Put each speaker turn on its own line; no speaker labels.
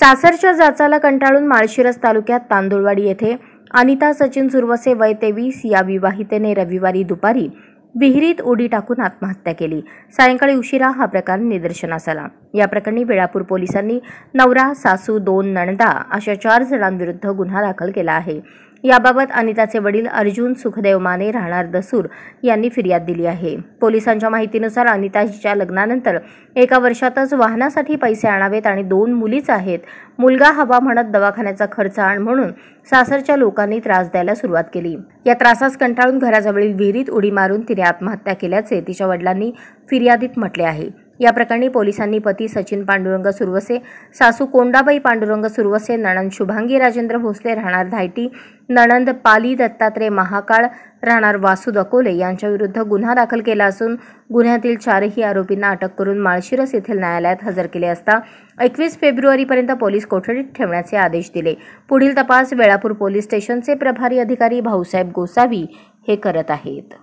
सासरच्या जाचाला कंटाळून माळशिरस तालुक्यात तांदुळवाडी येथे अनिता सचिन सुरवसे वय तेवीस या विवाहितेने रविवारी दुपारी विहिरीत उडी टाकून आत्महत्या केली सायंकाळी उशिरा हा प्रकार निदर्शनास आला या प्रकरणी वेळापूर पोलिसांनी नवरा सासू दोन नणदा अशा चार जणांविरुद्ध गुन्हा दाखल केला आहे याबाबत अनिताचे वडील अर्जुन सुखदेव माने राहणार दसूर यांनी फिर्याद दिली आहे पोलिसांच्या माहितीनुसार अनिता लग्नानंतर एका वर्षातच वाहनासाठी पैसे आणावेत आणि दोन मुलीच आहेत मुलगा हवा म्हणत दवाखान्याचा खर्च आण म्हणून सासरच्या लोकांनी त्रास द्यायला सुरुवात केली या त्रासास कंटाळून घराजवळील विहिरीत उडी मारून तिने आत्महत्या केल्याचे तिच्या वडिलांनी फिर्यादीत म्हटले आहे या प्रकरणी पोलिसांनी पती सचिन पांडुरंग सुरवसे सासू कोंडाबाई पांडुरंग सुरवसे नणंद शुभांगी राजेंद्र भोसले राहणार धायटी नणंद पाली दत्तात्रय महाकाळ राहणार वासू दकोले यांच्याविरुद्ध गुन्हा दाखल केला असून गुन्ह्यातील चारही आरोपींना अटक करून माळशिरस येथील न्यायालयात हजर केले असता एकवीस फेब्रुवारीपर्यंत पोलीस कोठडीत ठेवण्याचे आदेश दिले पुढील तपास वेळापूर पोलीस स्टेशनचे प्रभारी अधिकारी भाऊसाहेब गोसावी हे करत आहेत